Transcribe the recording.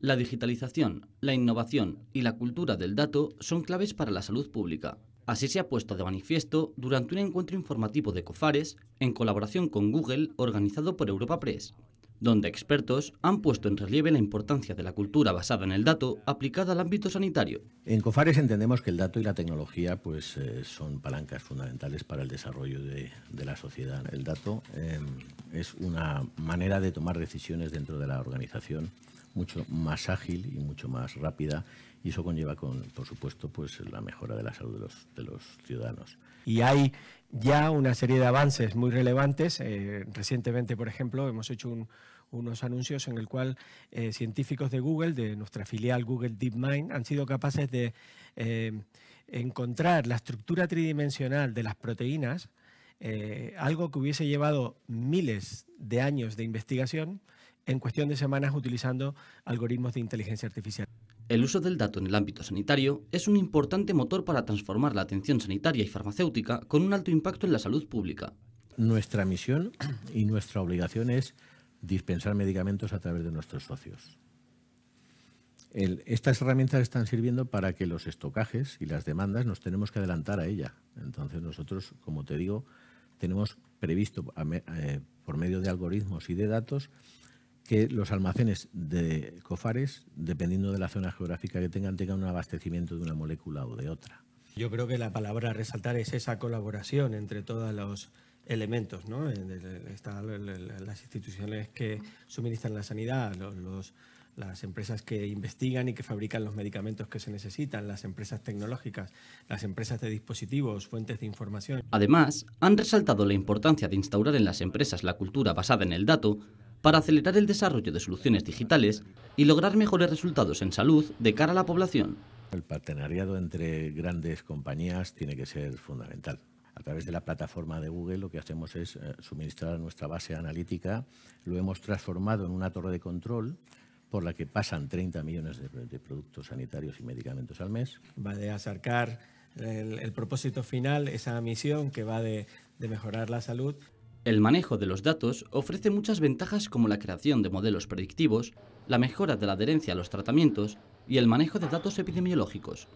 La digitalización, la innovación y la cultura del dato son claves para la salud pública. Así se ha puesto de manifiesto durante un encuentro informativo de COFARES en colaboración con Google organizado por Europa Press, donde expertos han puesto en relieve la importancia de la cultura basada en el dato aplicada al ámbito sanitario. En COFARES entendemos que el dato y la tecnología pues, eh, son palancas fundamentales para el desarrollo de, la sociedad. El dato em, es una manera de tomar decisiones dentro de la organización mucho más ágil y mucho más rápida y eso conlleva, con, por supuesto, pues la mejora de la salud de los, de los ciudadanos. Y hay ya una serie de avances muy relevantes. Eh, recientemente, por ejemplo, hemos hecho unos anuncios en el cual eh, científicos de Google, de nuestra filial Google DeepMind, han sido capaces de eh, encontrar la estructura tridimensional de las proteínas eh, algo que hubiese llevado miles de años de investigación en cuestión de semanas utilizando algoritmos de inteligencia artificial. El uso del dato en el ámbito sanitario es un importante motor para transformar la atención sanitaria y farmacéutica con un alto impacto en la salud pública. Nuestra misión y nuestra obligación es dispensar medicamentos a través de nuestros socios estas herramientas están sirviendo para que los estocajes y las demandas nos tenemos que adelantar a ella. Entonces nosotros, como te digo, tenemos previsto eh, por medio de algoritmos y de datos que los almacenes de cofares, dependiendo de la zona geográfica que tengan, tengan un abastecimiento de una molécula o de otra. Yo creo que la palabra a resaltar es esa colaboración entre todos los elementos, ¿no? Eh, están las instituciones que suministran la sanidad, los las empresas que investigan y que fabrican los medicamentos que se necesitan, las empresas tecnológicas, las empresas de dispositivos, fuentes de información. Además, han resaltado la importancia de instaurar en las empresas la cultura basada en el dato para acelerar el desarrollo de soluciones digitales y lograr mejores resultados en salud de cara a la población. El partenariado entre grandes compañías tiene que ser fundamental. A través de la plataforma de Google lo que hacemos es eh, suministrar nuestra base analítica, lo hemos transformado en una torre de control por la que pasan 30 millones de, productos sanitarios y medicamentos al mes. Va de acercar el, propósito final, esa misión que va de mejorar la salud. El manejo de los datos ofrece muchas ventajas como la creación de modelos predictivos, la mejora de la adherencia a los tratamientos y el manejo de datos epidemiológicos.